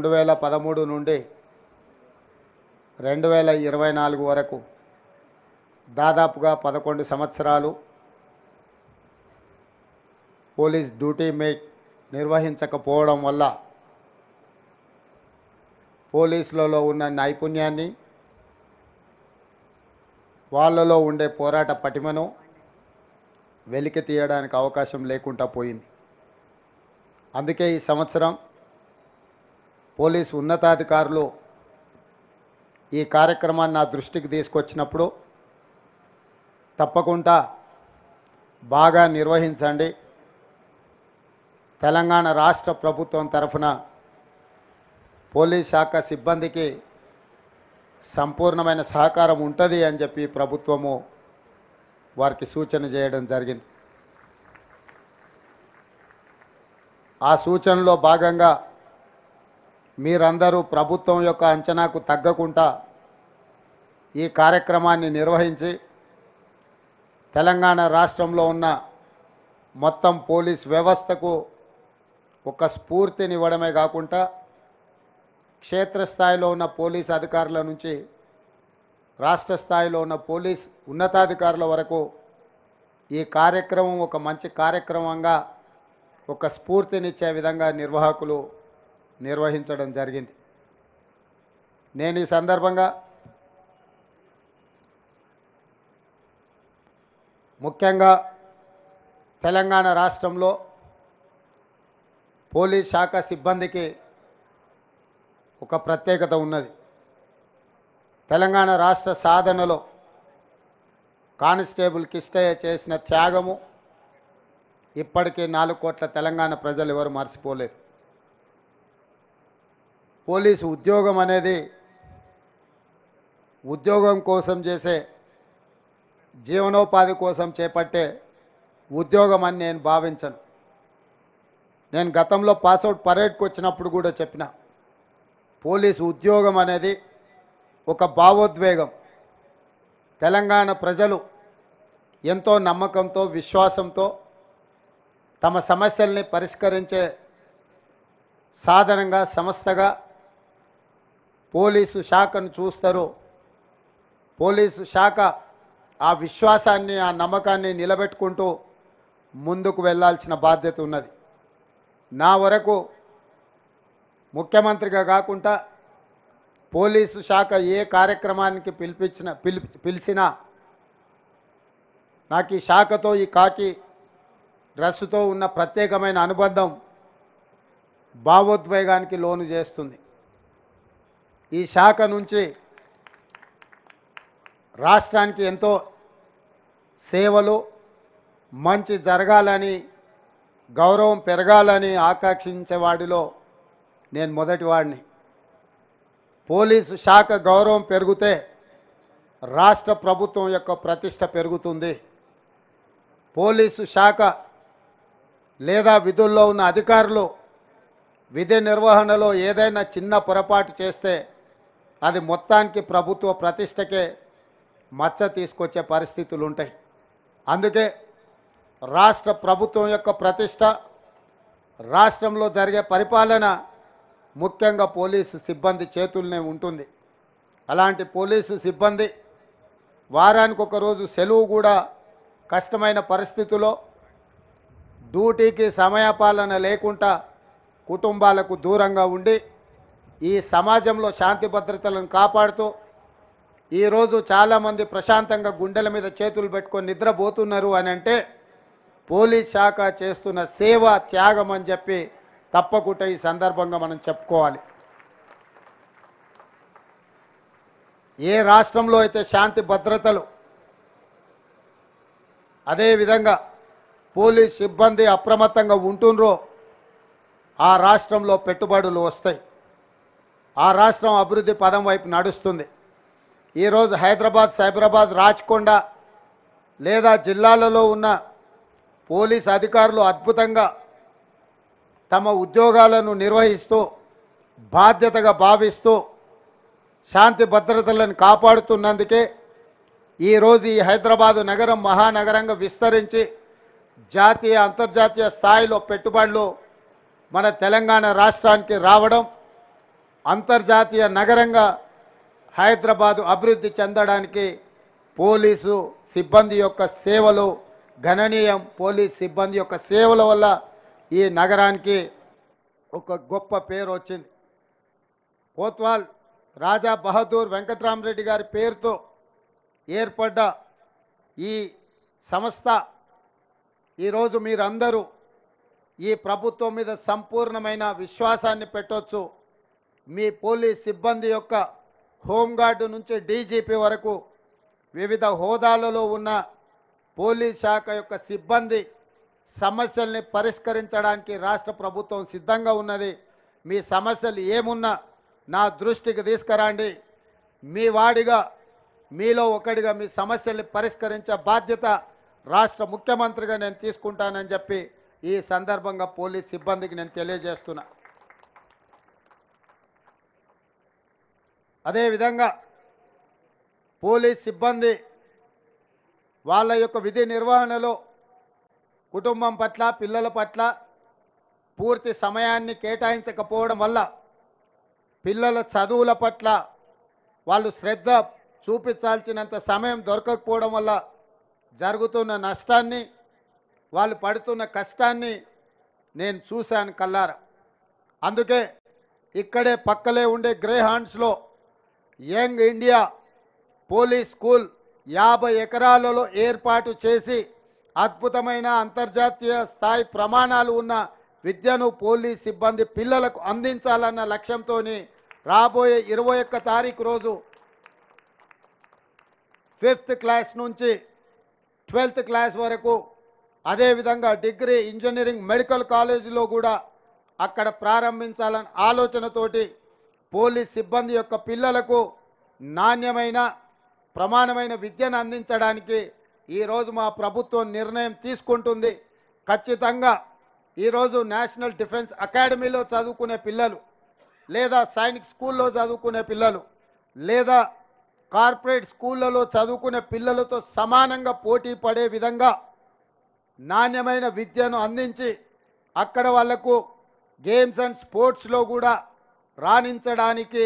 రెండు వేల పదమూడు నుండి రెండు వేల ఇరవై నాలుగు వరకు దాదాపుగా పదకొండు సంవత్సరాలు పోలీస్ డ్యూటీ మేట్ నిర్వహించకపోవడం వల్ల పోలీసులలో ఉన్న నైపుణ్యాన్ని వాళ్ళలో ఉండే పోరాట పటిమను వెలికి తీయడానికి అవకాశం లేకుండా పోయింది అందుకే ఈ సంవత్సరం పోలీసు ఉన్నతాధికారులు ఈ కార్యక్రమాన్ని నా దృష్టికి తీసుకొచ్చినప్పుడు తప్పకుండా బాగా నిర్వహించండి తెలంగాణ రాష్ట్ర ప్రభుత్వం తరఫున పోలీస్ శాఖ సిబ్బందికి సంపూర్ణమైన సహకారం ఉంటుంది అని చెప్పి ప్రభుత్వము వారికి సూచన చేయడం జరిగింది ఆ సూచనలో భాగంగా మీరందరూ ప్రభుత్వం యొక్క అంచనాకు తగ్గకుండా ఈ కార్యక్రమాన్ని నిర్వహించి తెలంగాణ రాష్ట్రంలో ఉన్న మొత్తం పోలీస్ వ్యవస్థకు ఒక స్ఫూర్తినివ్వడమే కాకుండా క్షేత్రస్థాయిలో ఉన్న పోలీస్ అధికారుల నుంచి రాష్ట్ర స్థాయిలో ఉన్న పోలీస్ ఉన్నతాధికారుల వరకు ఈ కార్యక్రమం ఒక మంచి కార్యక్రమంగా ఒక స్ఫూర్తినిచ్చే విధంగా నిర్వాహకులు నిర్వహించడం జరిగింది నేను ఈ సందర్భంగా ముఖ్యంగా తెలంగాణ రాష్ట్రంలో పోలీస్ శాఖ సిబ్బందికి ఒక ప్రత్యేకత ఉన్నది తెలంగాణ రాష్ట్ర సాధనలో కానిస్టేబుల్ కిష్టయ్య చేసిన త్యాగము ఇప్పటికీ నాలుగు కోట్ల తెలంగాణ ప్రజలు ఎవరు మర్చిపోలేదు పోలీసు ఉద్యోగం అనేది ఉద్యోగం కోసం చేసే జీవనోపాధి కోసం చేపట్టే ఉద్యోగం అని నేను భావించను నేను గతంలో పాస్అవుట్ పరేడ్కి వచ్చినప్పుడు కూడా చెప్పిన పోలీసు ఉద్యోగం అనేది ఒక భావోద్వేగం తెలంగాణ ప్రజలు ఎంతో నమ్మకంతో విశ్వాసంతో తమ సమస్యల్ని పరిష్కరించే సాధనంగా సంస్థగా పోలీసు శాఖను చూస్తారో పోలీసు శాఖ ఆ విశ్వాసాన్ని ఆ నమ్మకాన్ని నిలబెట్టుకుంటూ ముందుకు వెళ్లాల్సిన బాధ్యత ఉన్నది నా వరకు ముఖ్యమంత్రిగా కాకుండా పోలీసు శాఖ ఏ కార్యక్రమానికి పిలిపించిన పిలి పిలిచినా నాకు ఈ శాఖతో ఈ కాకి డ్రస్సుతో ఉన్న ప్రత్యేకమైన అనుబంధం భావోద్వేగానికి లోను చేస్తుంది ఈ శాఖ నుంచి రాష్ట్రానికి ఎంతో సేవలు మంచి జరగాలని గౌరవం పెరగాలని ఆకాంక్షించే వాడిలో నేను మొదటివాడిని పోలీసు శాఖ గౌరవం పెరిగితే రాష్ట్ర ప్రభుత్వం యొక్క ప్రతిష్ట పెరుగుతుంది పోలీసు శాఖ లేదా విధుల్లో ఉన్న అధికారులు విధి నిర్వహణలో ఏదైనా చిన్న పొరపాటు చేస్తే అది మొత్తానికి ప్రభుత్వ ప్రతిష్టకే మచ్చ తీసుకొచ్చే పరిస్థితులు ఉంటాయి అందుకే రాష్ట్ర ప్రభుత్వం యొక్క ప్రతిష్ట రాష్ట్రంలో జరిగే పరిపాలన ముఖ్యంగా పోలీసు సిబ్బంది చేతుల్నే ఉంటుంది అలాంటి పోలీసు సిబ్బంది వారానికి ఒకరోజు సెలవు కూడా కష్టమైన పరిస్థితుల్లో డ్యూటీకి సమయపాలన లేకుండా కుటుంబాలకు దూరంగా ఉండి ఈ సమాజంలో శాంతి భద్రతలను కాపాడుతూ ఈరోజు చాలామంది ప్రశాంతంగా గుండెల మీద చేతులు పెట్టుకొని నిద్రపోతున్నారు అని అంటే పోలీస్ శాఖ చేస్తున్న సేవ త్యాగం అని చెప్పి తప్పకుండా ఈ సందర్భంగా మనం చెప్పుకోవాలి ఏ రాష్ట్రంలో అయితే శాంతి భద్రతలు అదేవిధంగా పోలీస్ సిబ్బంది అప్రమత్తంగా ఉంటుండ్రో ఆ రాష్ట్రంలో పెట్టుబడులు వస్తాయి ఆ రాష్ట్రం అభివృద్ధి పదం వైపు నడుస్తుంది ఈరోజు హైదరాబాద్ సైబరాబాద్ రాచకొండ లేదా జిల్లాలలో ఉన్న పోలీస్ అధికారులు అద్భుతంగా తమ ఉద్యోగాలను నిర్వహిస్తూ బాధ్యతగా భావిస్తూ శాంతి భద్రతలను కాపాడుతున్నందుకే ఈరోజు ఈ హైదరాబాదు నగరం మహానగరంగా విస్తరించి జాతీయ అంతర్జాతీయ స్థాయిలో పెట్టుబడులు మన తెలంగాణ రాష్ట్రానికి రావడం అంతర్జాతీయ నగరంగా హైదరాబాదు అభివృద్ధి చెందడానికి పోలీసు సిబ్బంది యొక్క సేవలు గణనీయం పోలీస్ సిబ్బంది యొక్క సేవల వల్ల ఈ నగరానికి ఒక గొప్ప పేరు వచ్చింది కోత్వాల్ రాజా బహదూర్ వెంకట్రామరెడ్డి గారి పేరుతో ఏర్పడ్డ ఈ సంస్థ ఈరోజు మీరందరూ ఈ ప్రభుత్వం మీద సంపూర్ణమైన విశ్వాసాన్ని పెట్టొచ్చు మీ పోలీస్ సిబ్బంది యొక్క హోంగార్డు నుంచి డీజీపీ వరకు వివిధ హోదాలలో ఉన్న పోలీస్ శాఖ యొక్క సిబ్బంది సమస్యల్ని పరిష్కరించడానికి రాష్ట్ర ప్రభుత్వం సిద్ధంగా ఉన్నది మీ సమస్యలు ఏమున్నా నా దృష్టికి తీసుకురండి మీ వాడిగా మీలో ఒకడిగా మీ సమస్యల్ని పరిష్కరించే బాధ్యత రాష్ట్ర ముఖ్యమంత్రిగా నేను తీసుకుంటానని చెప్పి ఈ సందర్భంగా పోలీస్ సిబ్బందికి నేను తెలియజేస్తున్నా అదేవిధంగా పోలీస్ సిబ్బంది వాళ్ళ యొక్క విధి నిర్వహణలో కుటుంబం పట్ల పిల్లల పట్ల పూర్తి సమయాన్ని కేటాయించకపోవడం వల్ల పిల్లల చదువుల పట్ల వాళ్ళు శ్రద్ధ చూపించాల్సినంత సమయం దొరకకపోవడం వల్ల జరుగుతున్న నష్టాన్ని వాళ్ళు పడుతున్న కష్టాన్ని నేను చూశాను కల్లారా అందుకే ఇక్కడే పక్కలే ఉండే గ్రే హాండ్స్లో యంగ్ ఇండియా పోలీస్ స్కూల్ యాభై ఎకరాలలో ఏర్పాటు చేసి అద్భుతమైన అంతర్జాతీయ స్థాయి ప్రమాణాలు ఉన్న విద్యను పోలీస్ సిబ్బంది పిల్లలకు అందించాలన్న లక్ష్యంతో రాబోయే ఇరవై ఒక్క తారీఖు రోజు ఫిఫ్త్ క్లాస్ నుంచి ట్వెల్త్ క్లాస్ వరకు అదేవిధంగా డిగ్రీ ఇంజనీరింగ్ మెడికల్ కాలేజీలో కూడా అక్కడ ప్రారంభించాలని ఆలోచనతోటి పోలీస్ సిబ్బంది యొక్క పిల్లలకు నాణ్యమైన ప్రమాణమైన విద్యను అందించడానికి ఈరోజు మా ప్రభుత్వం నిర్ణయం తీసుకుంటుంది ఖచ్చితంగా ఈరోజు నేషనల్ డిఫెన్స్ అకాడమీలో చదువుకునే పిల్లలు లేదా సైనిక్ స్కూల్లో చదువుకునే పిల్లలు లేదా కార్పొరేట్ స్కూళ్ళలో చదువుకునే పిల్లలతో సమానంగా పోటీ పడే విధంగా నాణ్యమైన విద్యను అందించి అక్కడ వాళ్లకు గేమ్స్ అండ్ స్పోర్ట్స్లో కూడా రాణించడానికి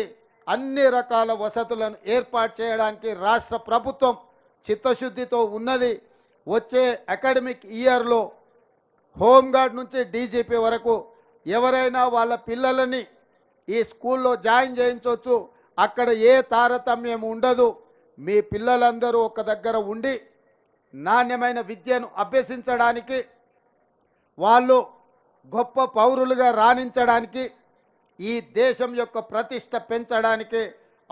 అన్ని రకాల వసతులను ఏర్పాటు చేయడానికి రాష్ట్ర ప్రభుత్వం చిత్తశుద్ధితో ఉన్నది వచ్చే అకాడమిక్ ఇయర్లో హోంగార్డ్ నుంచి డీజీపీ వరకు ఎవరైనా వాళ్ళ పిల్లలని ఈ స్కూల్లో జాయిన్ చేయించవచ్చు అక్కడ ఏ తారతమ్యం ఉండదు మీ పిల్లలందరూ ఒక దగ్గర ఉండి నాణ్యమైన విద్యను అభ్యసించడానికి వాళ్ళు గొప్ప పౌరులుగా రాణించడానికి ఈ దేశం యొక్క ప్రతిష్ట పెంచడానికి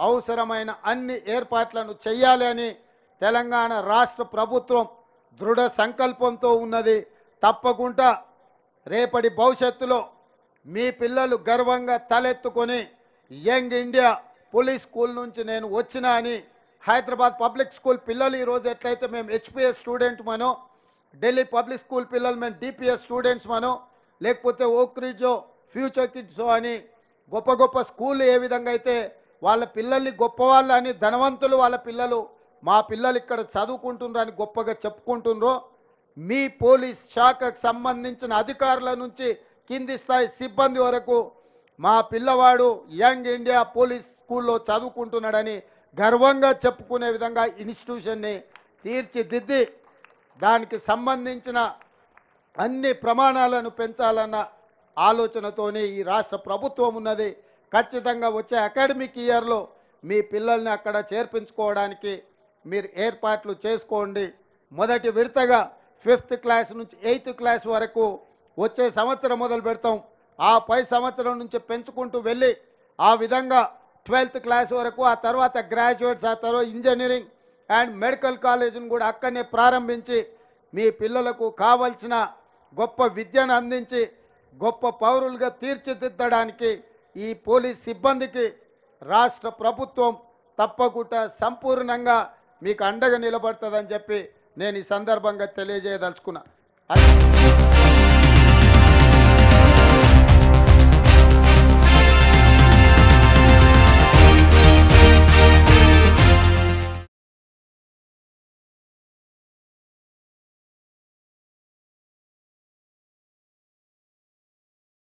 అవసరమైన అన్ని ఏర్పాట్లను చేయాలి అని తెలంగాణ రాష్ట్ర ప్రభుత్వం దృఢ సంకల్పంతో ఉన్నది తప్పకుండా రేపటి భవిష్యత్తులో మీ పిల్లలు గర్వంగా తలెత్తుకొని యంగ్ ఇండియా పోలీస్ స్కూల్ నుంచి నేను వచ్చినా అని హైదరాబాద్ పబ్లిక్ స్కూల్ పిల్లలు ఈరోజు ఎట్లయితే మేము హెచ్పిఎస్ స్టూడెంట్ మనో ఢిల్లీ పబ్లిక్ స్కూల్ పిల్లలు మేము డిపిఎస్ స్టూడెంట్స్ మనో లేకపోతే ఓక్రిజో ఫ్యూచర్ కిడ్స్ అని గొప్ప గొప్ప స్కూళ్ళు ఏ విధంగా అయితే వాళ్ళ పిల్లల్ని గొప్పవాళ్ళు అని ధనవంతులు వాళ్ళ పిల్లలు మా పిల్లలు ఇక్కడ అని గొప్పగా చెప్పుకుంటున్నారో మీ పోలీస్ శాఖకు సంబంధించిన అధికారుల నుంచి కింది స్థాయి సిబ్బంది వరకు మా పిల్లవాడు యంగ్ ఇండియా పోలీస్ స్కూల్లో చదువుకుంటున్నాడని గర్వంగా చెప్పుకునే విధంగా ఇన్స్టిట్యూషన్ని తీర్చిదిద్ది దానికి సంబంధించిన అన్ని ప్రమాణాలను పెంచాలన్న ఆలోచనతోనే ఈ రాష్ట్ర ప్రభుత్వం ఉన్నది ఖచ్చితంగా వచ్చే అకాడమిక్ ఇయర్లో మీ పిల్లల్ని అక్కడ చేర్పించుకోవడానికి మీరు ఏర్పాట్లు చేసుకోండి మొదటి విడతగా ఫిఫ్త్ క్లాస్ నుంచి ఎయిత్ క్లాస్ వరకు వచ్చే సంవత్సరం మొదలు పెడతాం ఆ పై సంవత్సరం నుంచి పెంచుకుంటూ వెళ్ళి ఆ విధంగా ట్వెల్త్ క్లాస్ వరకు ఆ తర్వాత గ్రాడ్యుయేట్స్ ఆ తర్వాత ఇంజనీరింగ్ అండ్ మెడికల్ కాలేజీని కూడా అక్కడనే ప్రారంభించి మీ పిల్లలకు కావలసిన గొప్ప విద్యను అందించి గొప్ప పౌరులుగా తీర్చిదిద్దడానికి ఈ పోలీస్ సిబ్బందికి రాష్ట్ర ప్రభుత్వం తప్పకుండా సంపూర్ణంగా మీకు అండగా నిలబడుతుందని చెప్పి నేను ఈ సందర్భంగా తెలియజేయదలుచుకున్నాను